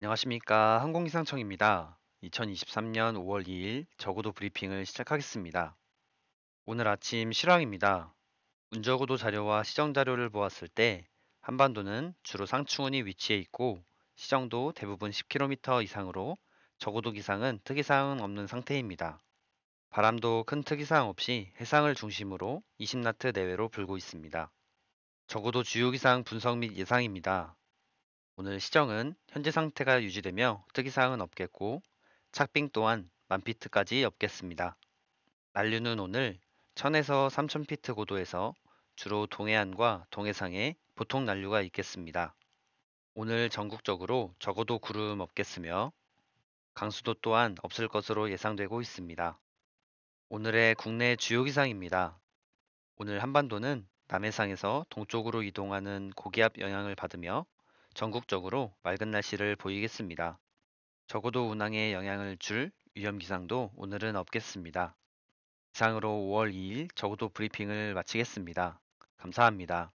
안녕하십니까. 항공기상청입니다. 2023년 5월 2일 저고도 브리핑을 시작하겠습니다. 오늘 아침 실황입니다. 운저고도 자료와 시정 자료를 보았을 때 한반도는 주로 상충운이 위치해 있고 시정도 대부분 10km 이상으로 저고도 기상은 특이사항은 없는 상태입니다. 바람도 큰 특이사항 없이 해상을 중심으로 20나트 내외로 불고 있습니다. 저고도 주요기상 분석 및 예상입니다. 오늘 시정은 현재 상태가 유지되며 특이사항은 없겠고 착빙 또한 만피트까지 없겠습니다. 난류는 오늘 1000에서 3000피트 고도에서 주로 동해안과 동해상에 보통 난류가 있겠습니다. 오늘 전국적으로 적어도 구름 없겠으며 강수도 또한 없을 것으로 예상되고 있습니다. 오늘의 국내 주요 기상입니다. 오늘 한반도는 남해상에서 동쪽으로 이동하는 고기압 영향을 받으며 전국적으로 맑은 날씨를 보이겠습니다. 적어도 운항에 영향을 줄 위험 기상도 오늘은 없겠습니다. 이상으로 5월 2일 적어도 브리핑을 마치겠습니다. 감사합니다.